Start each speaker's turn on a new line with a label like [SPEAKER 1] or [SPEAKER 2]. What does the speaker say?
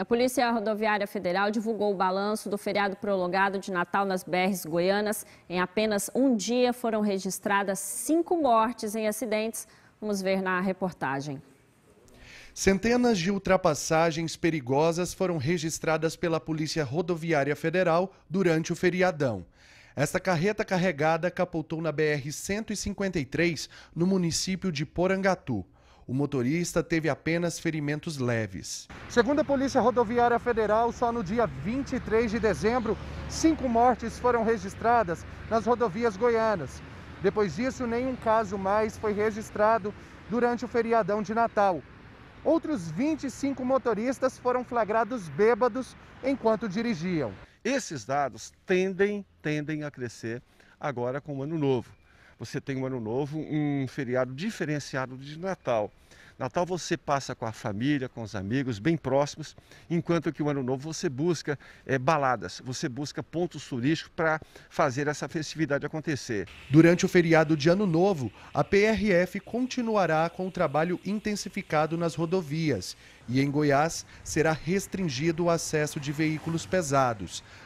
[SPEAKER 1] A Polícia Rodoviária Federal divulgou o balanço do feriado prolongado de Natal nas BRs goianas. Em apenas um dia foram registradas cinco mortes em acidentes. Vamos ver na reportagem.
[SPEAKER 2] Centenas de ultrapassagens perigosas foram registradas pela Polícia Rodoviária Federal durante o feriadão. Esta carreta carregada capotou na BR-153, no município de Porangatu. O motorista teve apenas ferimentos leves. Segundo a Polícia Rodoviária Federal, só no dia 23 de dezembro, cinco mortes foram registradas nas rodovias goianas. Depois disso, nenhum caso mais foi registrado durante o feriadão de Natal. Outros 25 motoristas foram
[SPEAKER 3] flagrados bêbados enquanto dirigiam. Esses dados tendem, tendem a crescer agora com o ano novo você tem um ano novo, um feriado diferenciado de Natal. Natal você passa com a família, com os amigos, bem próximos, enquanto que o ano novo você busca é, baladas, você busca pontos turísticos para fazer essa festividade acontecer. Durante o feriado de ano novo, a PRF
[SPEAKER 2] continuará com o trabalho intensificado nas rodovias e em Goiás será restringido o acesso de veículos pesados.